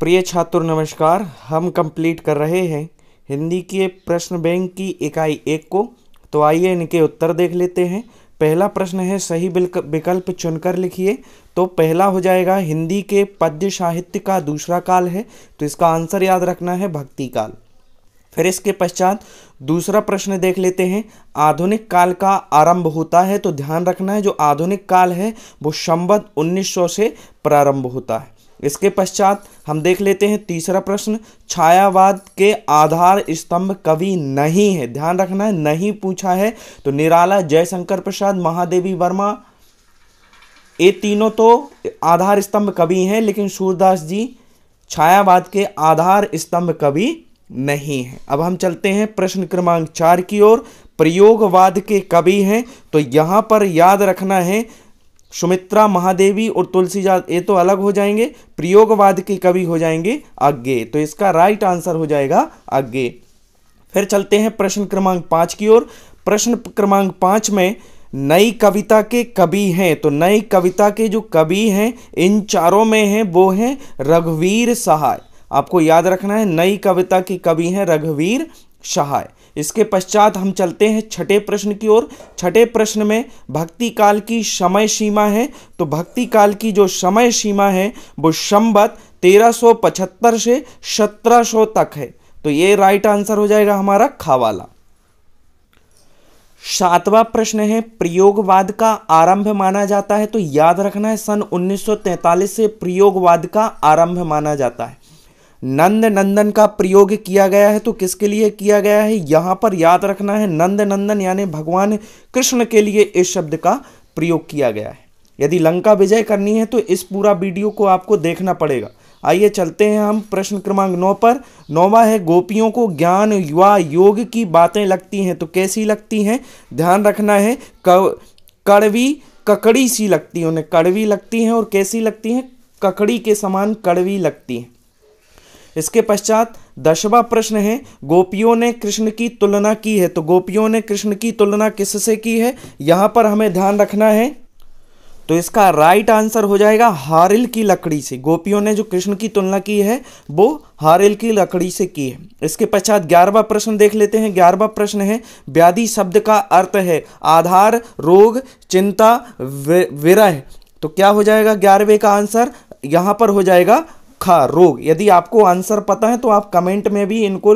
प्रिय छात्र नमस्कार हम कंप्लीट कर रहे हैं हिंदी के प्रश्न बैंक की इकाई एक को तो आइए इनके उत्तर देख लेते हैं पहला प्रश्न है सही विकल्प चुनकर लिखिए तो पहला हो जाएगा हिंदी के पद्य साहित्य का दूसरा काल है तो इसका आंसर याद रखना है भक्ति काल फिर इसके पश्चात दूसरा प्रश्न देख लेते हैं आधुनिक काल का आरंभ होता है तो ध्यान रखना है जो आधुनिक काल है वो संबत 1900 से प्रारंभ होता है इसके पश्चात हम देख लेते हैं तीसरा प्रश्न छायावाद के आधार स्तंभ कवि नहीं है ध्यान रखना है नहीं पूछा है तो निराला जयशंकर प्रसाद महादेवी वर्मा ये तीनों तो आधार स्तंभ कवि हैं लेकिन सूरदास जी छायावाद के आधार स्तंभ कवि नहीं है अब हम चलते हैं प्रश्न क्रमांक चार की ओर प्रयोगवाद के कवि हैं तो यहाँ पर याद रखना है सुमित्रा महादेवी और तुलसी जात ये तो अलग हो जाएंगे प्रयोगवाद के कवि हो जाएंगे अज्ञे तो इसका राइट आंसर हो जाएगा अज्ञे फिर चलते हैं प्रश्न क्रमांक पांच की ओर प्रश्न क्रमांक पांच में नई कविता के कवि हैं तो नई कविता के जो कवि हैं इन चारों में हैं वो हैं रघुवीर सहाय आपको याद रखना है नई कविता के कवि हैं रघुवीर शाह है इसके पश्चात हम चलते हैं छठे प्रश्न की ओर छठे प्रश्न में भक्ति काल की समय सीमा है तो भक्ति काल की जो समय सीमा है वो संबत 1375 से 1700 तक है तो ये राइट आंसर हो जाएगा हमारा खावाला सातवां प्रश्न है प्रयोगवाद का आरंभ माना जाता है तो याद रखना है सन 1943 से प्रयोगवाद का आरंभ माना जाता है नंद नंदन का प्रयोग किया गया है तो किसके लिए किया गया है यहाँ पर याद रखना है नंद नंदन यानी भगवान कृष्ण के लिए इस शब्द का प्रयोग किया गया है यदि लंका विजय करनी है तो इस पूरा वीडियो को आपको देखना पड़ेगा आइए चलते हैं हम प्रश्न क्रमांक नौ पर नौवा है गोपियों को ज्ञान युवा योग की बातें लगती हैं तो कैसी लगती हैं ध्यान रखना है कड़वी ककड़ी सी लगती है उन्हें कड़वी लगती हैं और कैसी लगती हैं ककड़ी के समान कड़वी लगती हैं इसके पश्चात दसवा प्रश्न है गोपियों ने कृष्ण की तुलना की है तो गोपियों ने कृष्ण की तुलना किससे की है यहां पर हमें ध्यान रखना है तो इसका राइट आंसर हो जाएगा हारिल की लकड़ी से गोपियों ने जो कृष्ण की तुलना की है वो हारिल की लकड़ी से की है इसके पश्चात ग्यारहवा प्रश्न देख लेते हैं ग्यारहवा प्रश्न है व्याधि शब्द का अर्थ है आधार रोग चिंता विरह तो क्या हो जाएगा ग्यारहवें का आंसर यहां पर हो जाएगा खा रोग यदि आपको आंसर पता है तो आप कमेंट में भी इनको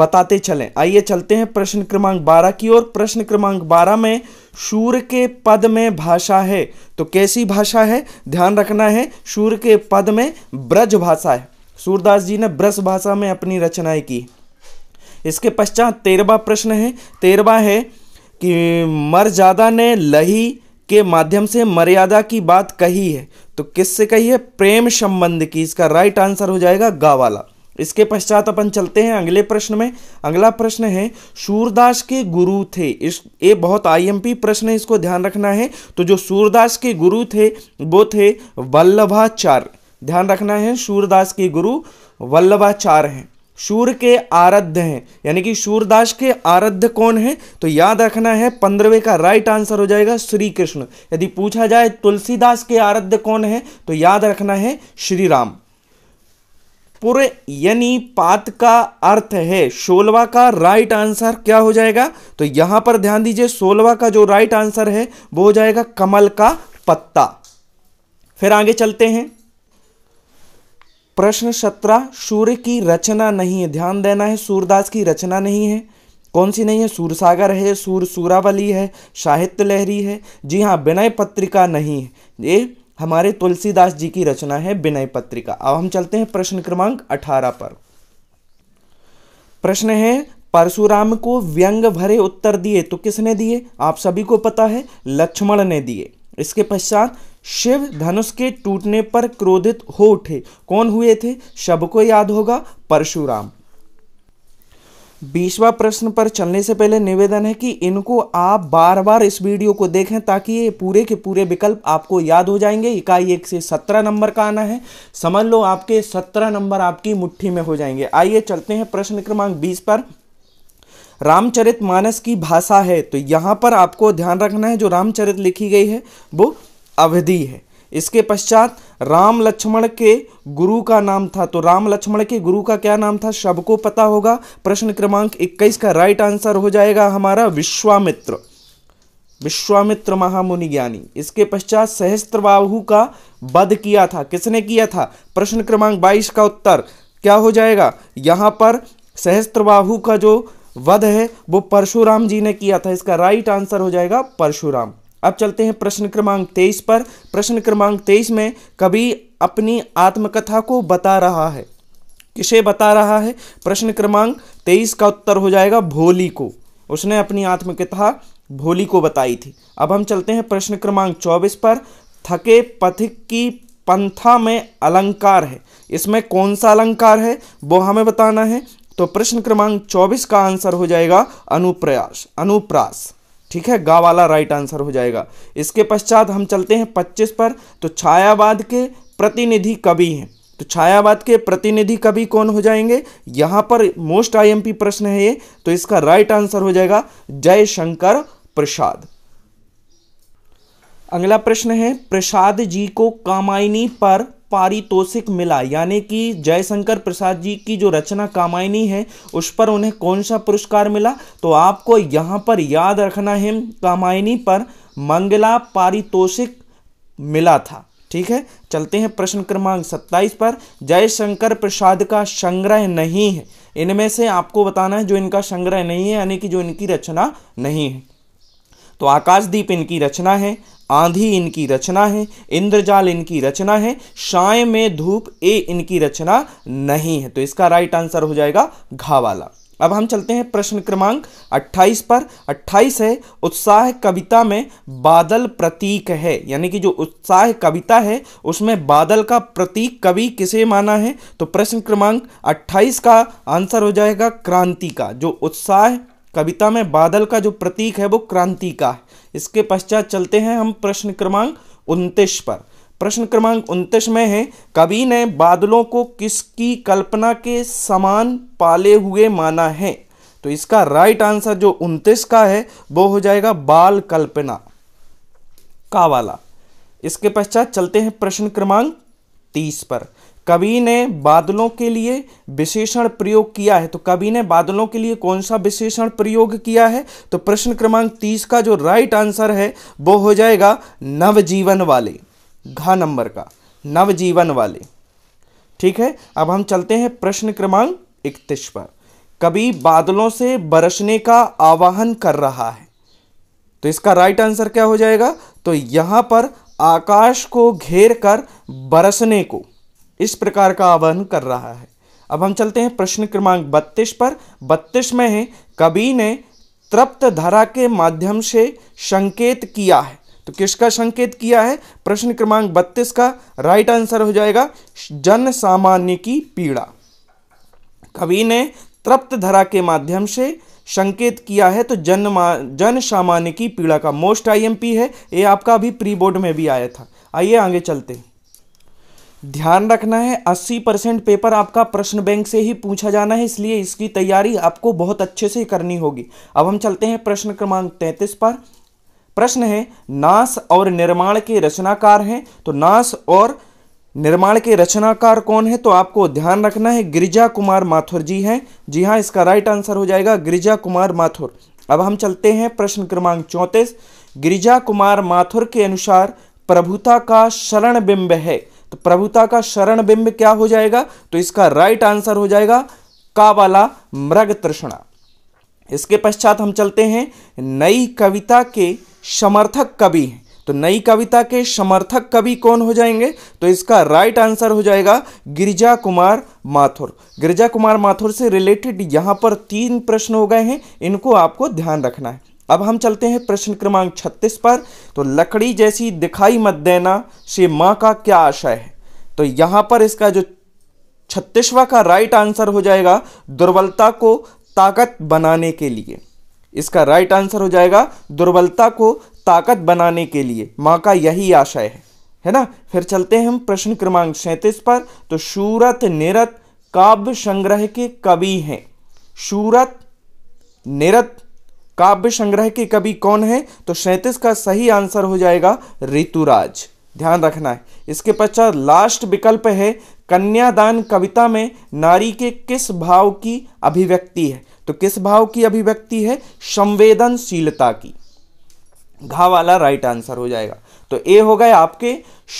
बताते चलें आइए चलते हैं प्रश्न क्रमांक बारह की ओर प्रश्न क्रमांक बारह में सूर्य के पद में भाषा है तो कैसी भाषा है ध्यान रखना है सूर्य के पद में ब्रज भाषा है सूरदास जी ने ब्रज भाषा में अपनी रचनाएं की इसके पश्चात तेरहवा प्रश्न है तेरहवा है कि मरजादा ने लही के माध्यम से मर्यादा की बात कही है तो किससे कही है प्रेम संबंध की इसका राइट आंसर हो जाएगा गा वाला इसके पश्चात अपन चलते हैं अगले प्रश्न में अगला प्रश्न है सूरदास के गुरु थे इस ये बहुत आईएमपी प्रश्न है इसको ध्यान रखना है तो जो सूरदास के गुरु थे वो थे वल्लभाचार्य ध्यान रखना है सूरदास के गुरु वल्लभाचार्य हैं शूर के आराध्य हैं यानी कि शूरदास के आराध्य कौन है तो याद रखना है पंद्रहवें का राइट आंसर हो जाएगा श्री कृष्ण यदि पूछा जाए तुलसीदास के आराध्य कौन है तो याद रखना है श्री राम पुर यानी पात का अर्थ है सोलवा का राइट आंसर क्या हो जाएगा तो यहां पर ध्यान दीजिए सोलवा का जो राइट आंसर है वो हो जाएगा कमल का पत्ता फिर आगे चलते हैं प्रश्न सत्रह सूर्य की रचना नहीं है ध्यान देना है सूरदास की रचना नहीं है कौन सी नहीं है सूरसागर है सूर सूरावली है साहित्य लहरी है जी हाँ विनय पत्रिका नहीं है ये हमारे तुलसीदास जी की रचना है विनय पत्रिका अब हम चलते हैं प्रश्न क्रमांक अठारह पर प्रश्न है परशुराम को व्यंग भरे उत्तर दिए तो किसने दिए आप सभी को पता है लक्ष्मण ने दिए इसके पश्चात शिव धनुष के टूटने पर क्रोधित हो उठे कौन हुए थे शब को याद होगा परशुराम बीसवा प्रश्न पर चलने से पहले निवेदन है कि इनको आप बार बार इस वीडियो को देखें ताकि ये पूरे के पूरे विकल्प आपको याद हो जाएंगे इकाई एक से सत्रह नंबर का आना है समझ लो आपके सत्रह नंबर आपकी मुट्ठी में हो जाएंगे आइए चलते हैं प्रश्न क्रमांक बीस पर रामचरित मानस की भाषा है तो यहाँ पर आपको ध्यान रखना है जो रामचरित लिखी गई है वो अवधि है इसके पश्चात राम लक्ष्मण के गुरु का नाम था तो राम लक्ष्मण के गुरु का क्या नाम था सबको पता होगा प्रश्न क्रमांक 21 का राइट आंसर हो जाएगा हमारा विश्वामित्र विश्वामित्र महामुनि ज्ञानी इसके पश्चात सहस्त्र का वध किया था किसने किया था प्रश्न क्रमांक 22 का उत्तर क्या हो जाएगा यहाँ पर सहस्त्र का जो वध है वो परशुराम जी ने किया था इसका राइट आंसर हो जाएगा परशुराम अब चलते हैं प्रश्न क्रमांक तेईस पर प्रश्न क्रमांक तेईस में कवि अपनी आत्मकथा को बता रहा है किसे बता रहा है प्रश्न क्रमांक तेईस का उत्तर हो जाएगा भोली को उसने अपनी आत्मकथा भोली को बताई थी अब हम चलते हैं प्रश्न क्रमांक चौबीस पर थके पथिक की पंथा में अलंकार है इसमें कौन सा अलंकार है वो हमें बताना है तो प्रश्न क्रमांक चौबीस का आंसर हो जाएगा अनुप्रयास अनुप्रास ठीक है गा वाला राइट आंसर हो जाएगा इसके पश्चात हम चलते हैं पच्चीस पर तो छायावाद के प्रतिनिधि कवि हैं तो छायावाद के प्रतिनिधि कवि कौन हो जाएंगे यहाँ पर मोस्ट आईएमपी प्रश्न है ये तो इसका राइट आंसर हो जाएगा जयशंकर प्रसाद अगला प्रश्न है प्रसाद जी को कामायनी पर पारितोषिक मिला यानी कि जयशंकर प्रसाद जी की जो रचना कामायनी है उस पर उन्हें कौन सा पुरस्कार मिला तो आपको यहाँ पर याद रखना है कामायनी पर मंगला पारितोषिक मिला था ठीक है चलते हैं प्रश्न क्रमांक 27 पर जयशंकर प्रसाद का संग्रह नहीं है इनमें से आपको बताना है जो इनका संग्रह नहीं है यानी कि जो इनकी रचना नहीं है तो आकाशदीप इनकी रचना है आंधी इनकी रचना है इंद्रजाल इनकी रचना है शाय में धूप ए इनकी रचना नहीं है तो इसका राइट आंसर हो जाएगा घा वाला अब हम चलते हैं प्रश्न क्रमांक 28 पर 28 है उत्साह कविता में बादल प्रतीक है यानी कि जो उत्साह कविता है उसमें बादल का प्रतीक कवि किसे माना है तो प्रश्न क्रमांक 28 का आंसर हो जाएगा क्रांति का जो उत्साह कविता में बादल का जो प्रतीक है वो क्रांति का है इसके पश्चात चलते हैं हम प्रश्न क्रमांक उनतीस पर प्रश्न क्रमांक उनतीस में है कवि ने बादलों को किसकी कल्पना के समान पाले हुए माना है तो इसका राइट आंसर जो उनतीस का है वो हो जाएगा बाल कल्पना का वाला इसके पश्चात चलते हैं प्रश्न क्रमांक तीस पर कवि ने बादलों के लिए विशेषण प्रयोग किया है तो कवि ने बादलों के लिए कौन सा विशेषण प्रयोग किया है तो प्रश्न क्रमांक तीस का जो राइट आंसर है वो हो जाएगा नवजीवन वाले घा नंबर का नवजीवन वाले ठीक है अब हम चलते हैं प्रश्न क्रमांक इकतीस पर कवि बादलों से बरसने का आवाहन कर रहा है तो इसका राइट आंसर क्या हो जाएगा तो यहाँ पर आकाश को घेर कर बरसने को इस प्रकार का आह्वान कर रहा है अब हम चलते हैं प्रश्न क्रमांक बत्तीस पर बत्तीस में है कवि ने तृप्त धारा के माध्यम से संकेत किया है तो किसका संकेत किया है प्रश्न क्रमांक बत्तीस का राइट आंसर हो जाएगा जन सामान्य की पीड़ा कवि ने तृप्त धरा के माध्यम से संकेत किया है तो जन जन सामान्य की पीड़ा का मोस्ट आईएमपी है ये आपका अभी प्री बोर्ड में भी आया था आइए आगे चलते हैं ध्यान रखना है 80 परसेंट पेपर आपका प्रश्न बैंक से ही पूछा जाना है इसलिए इसकी तैयारी आपको बहुत अच्छे से करनी होगी अब हम चलते हैं प्रश्न क्रमांक 33 पर प्रश्न है नास और निर्माण के रचनाकार हैं तो नास और निर्माण के रचनाकार कौन है तो आपको ध्यान रखना है गिरिजा कुमार माथुर जी हैं जी हाँ इसका राइट आंसर हो जाएगा गिरिजा कुमार माथुर अब हम चलते हैं प्रश्न क्रमांक चौंतीस गिरिजा कुमार माथुर के अनुसार प्रभुता का शरण बिंब है तो प्रभुता का शरण बिंब क्या हो जाएगा तो इसका राइट आंसर हो जाएगा का वाला मृग तृष्णा इसके पश्चात हम चलते हैं नई कविता के समर्थक कवि तो नई कविता के समर्थक कवि कौन हो जाएंगे तो इसका राइट आंसर हो जाएगा गिरिजा कुमार माथुर गिरिजा कुमार माथुर से रिलेटेड यहां पर तीन प्रश्न हो गए हैं इनको आपको ध्यान रखना है अब हम चलते हैं प्रश्न क्रमांक 36 पर तो लकड़ी जैसी दिखाई मत देना से माँ का क्या आशय है तो यहाँ पर इसका जो छत्तीसवा का राइट आंसर हो जाएगा दुर्बलता को ताकत बनाने के लिए इसका राइट आंसर हो जाएगा दुर्बलता को ताकत बनाने के लिए माँ का यही आशय है है ना फिर चलते हैं हम प्रश्न क्रमांक सैंतीस पर तो सूरत निरत काव्य संग्रह के कवि हैं सूरत निरत काव्य संग्रह के कवि कौन है तो सैंतीस का सही आंसर हो जाएगा ऋतुराज ध्यान रखना है इसके पश्चात लास्ट विकल्प है कन्यादान कविता में नारी के किस भाव की अभिव्यक्ति है तो किस भाव की अभिव्यक्ति है संवेदनशीलता की घा वाला राइट आंसर हो जाएगा तो ए हो गए आपके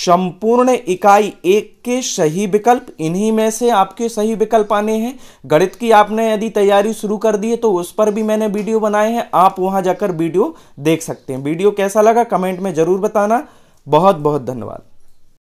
संपूर्ण इकाई एक के सही विकल्प इन्हीं में से आपके सही विकल्प आने हैं गणित की आपने यदि तैयारी शुरू कर दी है तो उस पर भी मैंने वीडियो बनाए हैं आप वहां जाकर वीडियो देख सकते हैं वीडियो कैसा लगा कमेंट में ज़रूर बताना बहुत बहुत धन्यवाद